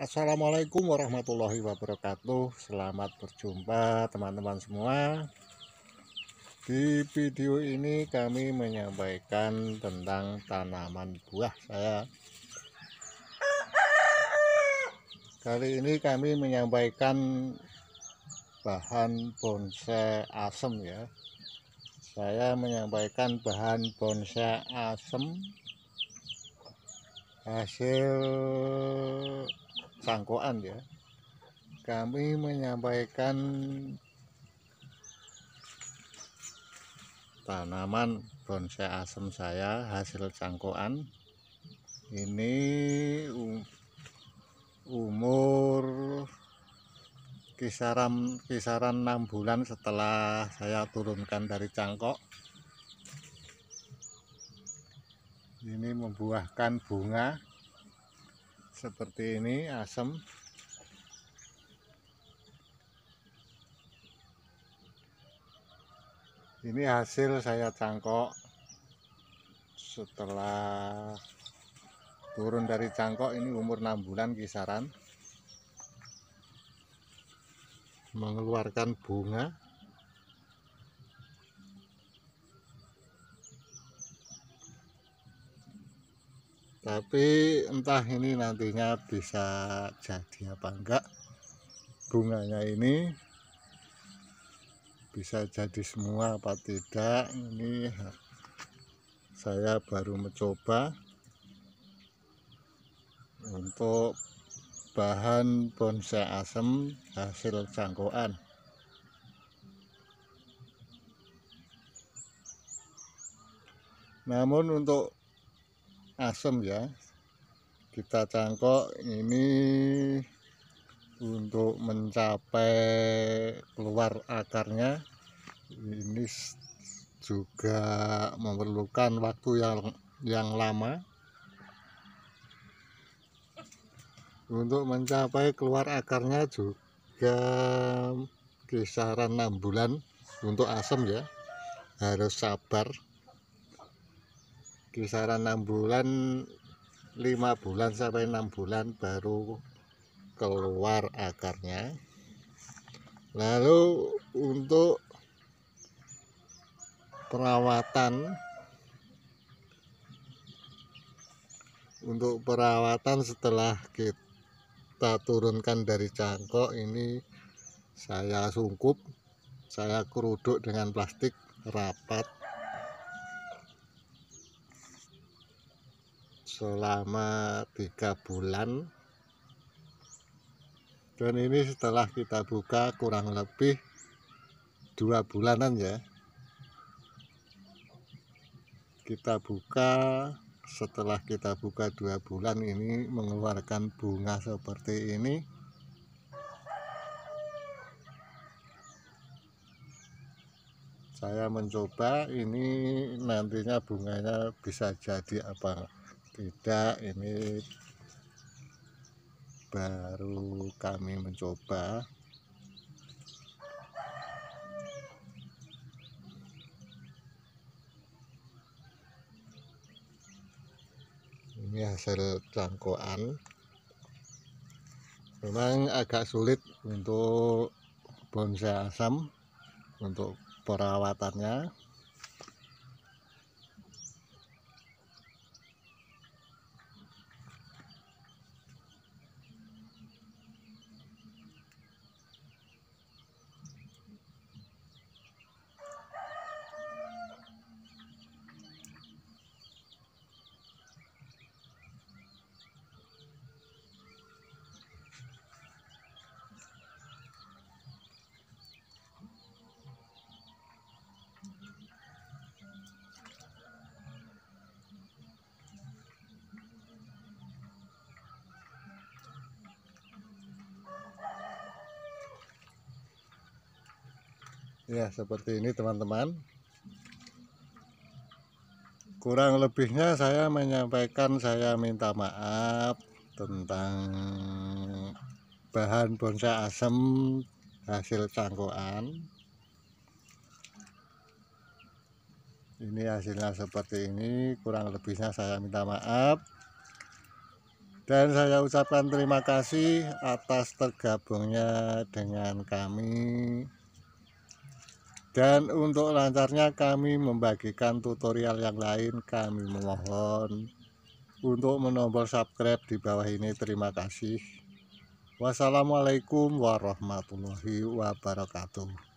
Assalamualaikum warahmatullahi wabarakatuh Selamat berjumpa teman-teman semua Di video ini kami menyampaikan tentang tanaman buah saya Kali ini kami menyampaikan bahan bonsai asem ya Saya menyampaikan bahan bonsai asem hasil sangkoan ya kami menyampaikan tanaman bonsai asem saya hasil cangkoan ini um, umur kisaran kisaran 6 bulan setelah saya turunkan dari cangkok ini membuahkan bunga seperti ini asam ini hasil saya cangkok setelah turun dari cangkok ini umur 6 bulan kisaran mengeluarkan bunga tapi entah ini nantinya bisa jadi apa enggak bunganya ini bisa jadi semua apa tidak ini saya baru mencoba untuk bahan bonsai asem hasil cangkoan. namun untuk asem ya kita cangkok ini untuk mencapai keluar akarnya ini juga memerlukan waktu yang yang lama untuk mencapai keluar akarnya juga kisaran 6 bulan untuk asem ya harus sabar kisaran 6 bulan 5 bulan sampai 6 bulan baru keluar akarnya lalu untuk perawatan untuk perawatan setelah kita turunkan dari cangkok ini saya sungkup saya keruduk dengan plastik rapat selama tiga bulan dan ini setelah kita buka kurang lebih dua bulanan ya kita buka setelah kita buka dua bulan ini mengeluarkan bunga seperti ini saya mencoba ini nantinya bunganya bisa jadi apa tidak ini baru kami mencoba ini hasil cangkoan memang agak sulit untuk bonsai asam untuk perawatannya ya seperti ini teman-teman kurang lebihnya saya menyampaikan saya minta maaf tentang bahan bonsai asem hasil cangkoan. ini hasilnya seperti ini kurang lebihnya saya minta maaf dan saya ucapkan terima kasih atas tergabungnya dengan kami dan untuk lancarnya kami membagikan tutorial yang lain kami memohon untuk menombol subscribe di bawah ini terima kasih wassalamualaikum warahmatullahi wabarakatuh